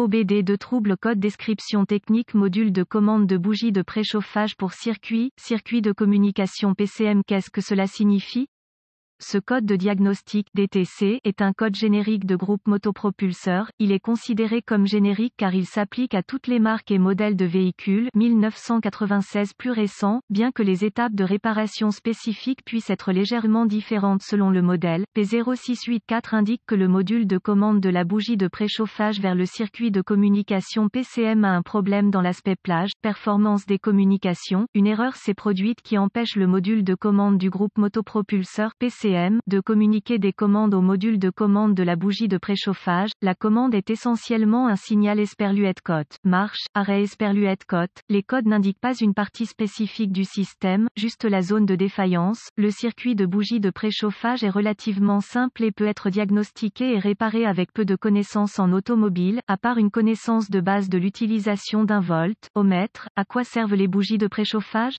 OBD de trouble code description technique module de commande de bougie de préchauffage pour circuit, circuit de communication PCM qu'est-ce que cela signifie ce code de diagnostic DTC est un code générique de groupe motopropulseur. Il est considéré comme générique car il s'applique à toutes les marques et modèles de véhicules 1996 plus récents, bien que les étapes de réparation spécifiques puissent être légèrement différentes selon le modèle. P0684 indique que le module de commande de la bougie de préchauffage vers le circuit de communication PCM a un problème dans l'aspect plage, performance des communications. Une erreur s'est produite qui empêche le module de commande du groupe motopropulseur PCM de communiquer des commandes au module de commande de la bougie de préchauffage. La commande est essentiellement un signal esperluette cote, marche, arrêt esperluette cote. Les codes n'indiquent pas une partie spécifique du système, juste la zone de défaillance. Le circuit de bougie de préchauffage est relativement simple et peut être diagnostiqué et réparé avec peu de connaissances en automobile, à part une connaissance de base de l'utilisation d'un volt, au mètre, à quoi servent les bougies de préchauffage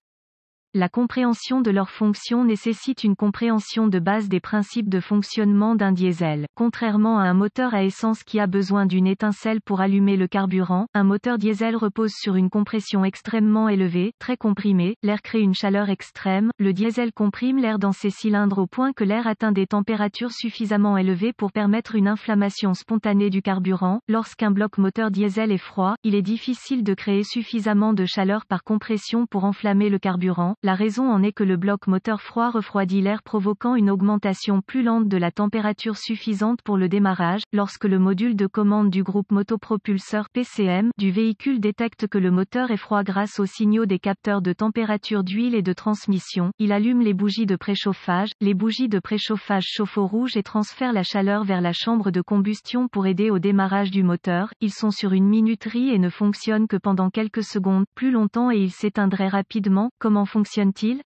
la compréhension de leurs fonctions nécessite une compréhension de base des principes de fonctionnement d'un diesel. Contrairement à un moteur à essence qui a besoin d'une étincelle pour allumer le carburant, un moteur diesel repose sur une compression extrêmement élevée, très comprimée, l'air crée une chaleur extrême, le diesel comprime l'air dans ses cylindres au point que l'air atteint des températures suffisamment élevées pour permettre une inflammation spontanée du carburant. Lorsqu'un bloc moteur diesel est froid, il est difficile de créer suffisamment de chaleur par compression pour enflammer le carburant la raison en est que le bloc moteur froid refroidit l'air provoquant une augmentation plus lente de la température suffisante pour le démarrage. Lorsque le module de commande du groupe motopropulseur PCM du véhicule détecte que le moteur est froid grâce aux signaux des capteurs de température d'huile et de transmission, il allume les bougies de préchauffage. Les bougies de préchauffage chauffent au rouge et transfèrent la chaleur vers la chambre de combustion pour aider au démarrage du moteur. Ils sont sur une minuterie et ne fonctionnent que pendant quelques secondes, plus longtemps et ils s'éteindraient rapidement. Comment fonctionne fonctionne-t-il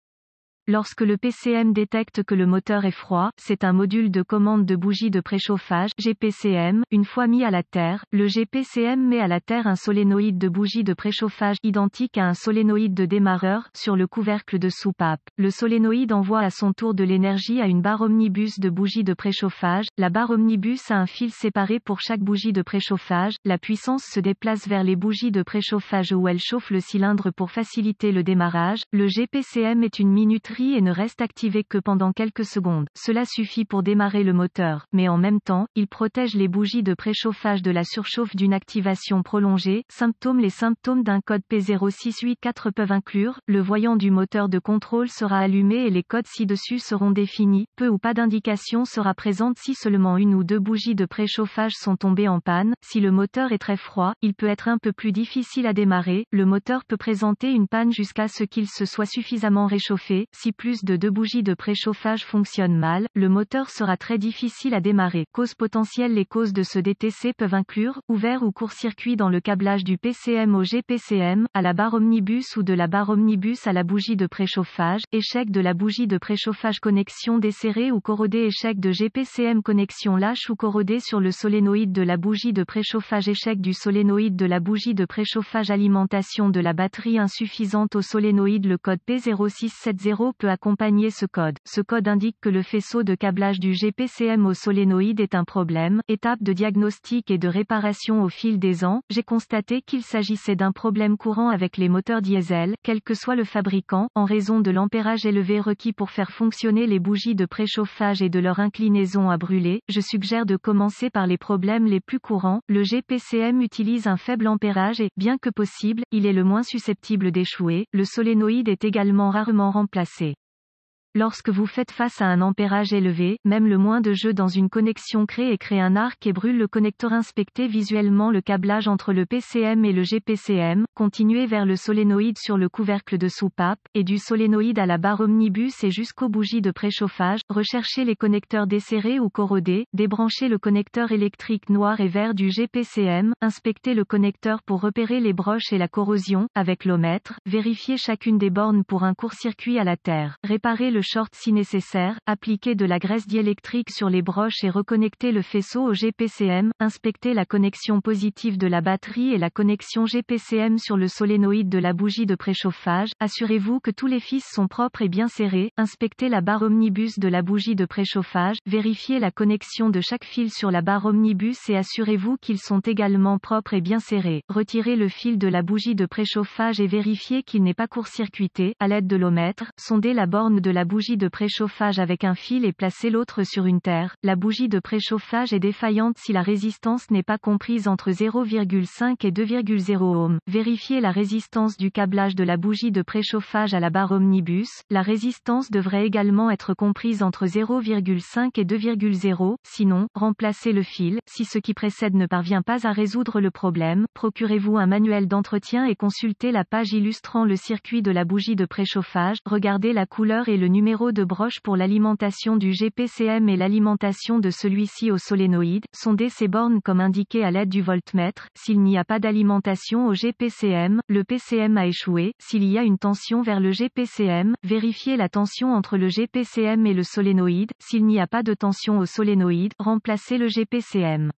Lorsque le PCM détecte que le moteur est froid, c'est un module de commande de bougie de préchauffage, GPCM. Une fois mis à la terre, le GPCM met à la terre un solénoïde de bougie de préchauffage identique à un solénoïde de démarreur sur le couvercle de soupape. Le solénoïde envoie à son tour de l'énergie à une barre omnibus de bougie de préchauffage. La barre omnibus a un fil séparé pour chaque bougie de préchauffage. La puissance se déplace vers les bougies de préchauffage où elle chauffe le cylindre pour faciliter le démarrage. Le GPCM est une minuterie et ne reste activé que pendant quelques secondes. Cela suffit pour démarrer le moteur, mais en même temps, il protège les bougies de préchauffage de la surchauffe d'une activation prolongée. Symptômes Les symptômes d'un code P0684 peuvent inclure, le voyant du moteur de contrôle sera allumé et les codes ci-dessus seront définis, peu ou pas d'indication sera présente si seulement une ou deux bougies de préchauffage sont tombées en panne, si le moteur est très froid, il peut être un peu plus difficile à démarrer, le moteur peut présenter une panne jusqu'à ce qu'il se soit suffisamment réchauffé, plus de deux bougies de préchauffage fonctionnent mal, le moteur sera très difficile à démarrer. Causes potentielles Les causes de ce DTC peuvent inclure, ouvert ou court-circuit dans le câblage du PCM au GPCM, à la barre omnibus ou de la barre omnibus à la bougie de préchauffage, échec de la bougie de préchauffage connexion desserrée ou corrodée échec de GPCM connexion lâche ou corrodée sur le solénoïde de la bougie de préchauffage échec du solénoïde de la bougie de préchauffage alimentation de la batterie insuffisante au solénoïde le code P0670 peut accompagner ce code. Ce code indique que le faisceau de câblage du GPCM au solénoïde est un problème. Étape de diagnostic et de réparation au fil des ans, j'ai constaté qu'il s'agissait d'un problème courant avec les moteurs diesel, quel que soit le fabricant, en raison de l'ampérage élevé requis pour faire fonctionner les bougies de préchauffage et de leur inclinaison à brûler. Je suggère de commencer par les problèmes les plus courants. Le GPCM utilise un faible ampérage et, bien que possible, il est le moins susceptible d'échouer. Le solénoïde est également rarement remplacé. Lorsque vous faites face à un ampérage élevé, même le moins de jeu dans une connexion crée et crée un arc et brûle le connecteur. Inspectez visuellement le câblage entre le PCM et le GPCM, continuez vers le solénoïde sur le couvercle de soupape, et du solénoïde à la barre omnibus et jusqu'aux bougies de préchauffage, recherchez les connecteurs desserrés ou corrodés, débranchez le connecteur électrique noir et vert du GPCM, inspectez le connecteur pour repérer les broches et la corrosion, avec l'omètre, vérifiez chacune des bornes pour un court-circuit à la terre, réparez le short si nécessaire, appliquer de la graisse diélectrique sur les broches et reconnecter le faisceau au GPCM, inspecter la connexion positive de la batterie et la connexion GPCM sur le solénoïde de la bougie de préchauffage, assurez-vous que tous les fils sont propres et bien serrés, inspectez la barre omnibus de la bougie de préchauffage, vérifiez la connexion de chaque fil sur la barre omnibus et assurez-vous qu'ils sont également propres et bien serrés, retirez le fil de la bougie de préchauffage et vérifiez qu'il n'est pas court-circuité, à l'aide de l'omètre sondez la borne de la bougie de préchauffage avec un fil et placez l'autre sur une terre. La bougie de préchauffage est défaillante si la résistance n'est pas comprise entre 0,5 et 2,0 ohm. Vérifiez la résistance du câblage de la bougie de préchauffage à la barre omnibus. La résistance devrait également être comprise entre 0,5 et 2,0. Sinon, remplacez le fil. Si ce qui précède ne parvient pas à résoudre le problème, procurez-vous un manuel d'entretien et consultez la page illustrant le circuit de la bougie de préchauffage. Regardez la couleur et le numéro numéro de broche pour l'alimentation du GPCM et l'alimentation de celui-ci au solénoïde, sonder ses bornes comme indiqué à l'aide du voltmètre, s'il n'y a pas d'alimentation au GPCM, le PCM a échoué, s'il y a une tension vers le GPCM, vérifier la tension entre le GPCM et le solénoïde, s'il n'y a pas de tension au solénoïde, remplacer le GPCM.